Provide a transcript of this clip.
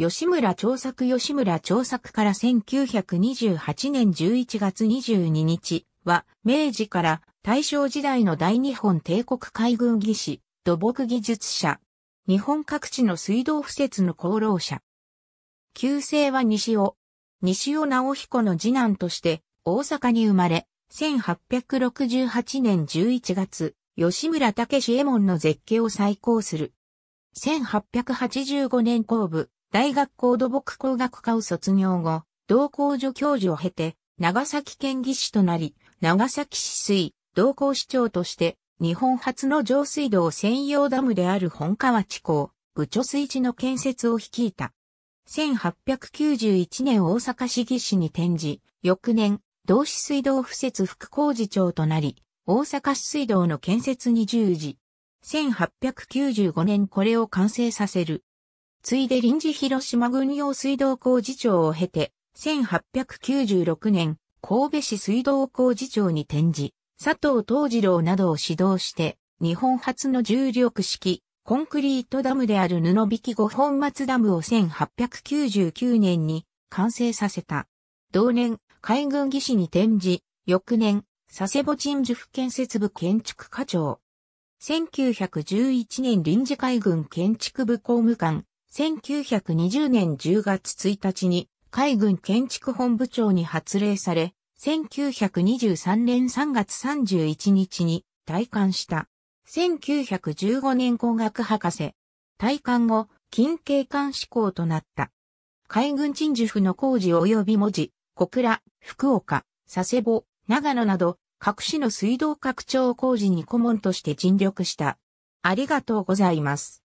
吉村長作吉村長作から1928年11月22日は、明治から大正時代の大日本帝国海軍技師、土木技術者、日本各地の水道施設の功労者。旧姓は西尾。西尾直彦の次男として大阪に生まれ、1868年11月、吉村武右衛門の絶景を再興する。1885年後部、大学校土木工学科を卒業後、同校助教授を経て、長崎県技師となり、長崎市水、同校市長として、日本初の上水道専用ダムである本川地港、部長水池の建設を率いた。1891年大阪市議師に転じ、翌年、同市水道敷設副工事長となり、大阪市水道の建設に従事。1895年これを完成させるついで臨時広島軍用水道工事長を経て、1896年、神戸市水道工事長に転じ、佐藤東次郎などを指導して、日本初の重力式、コンクリートダムである布引き五本松ダムを1899年に完成させた。同年、海軍技師に転じ、翌年、佐世保鎮守府建設部建築課長。1911年臨時海軍建築部公務官、1920年10月1日に海軍建築本部長に発令され、1923年3月31日に退官した。1915年工学博士。退官後、近景官志向となった。海軍鎮守府の工事及び文字、小倉、福岡、佐世保、長野など、各市の水道拡張工事に顧問として尽力した。ありがとうございます。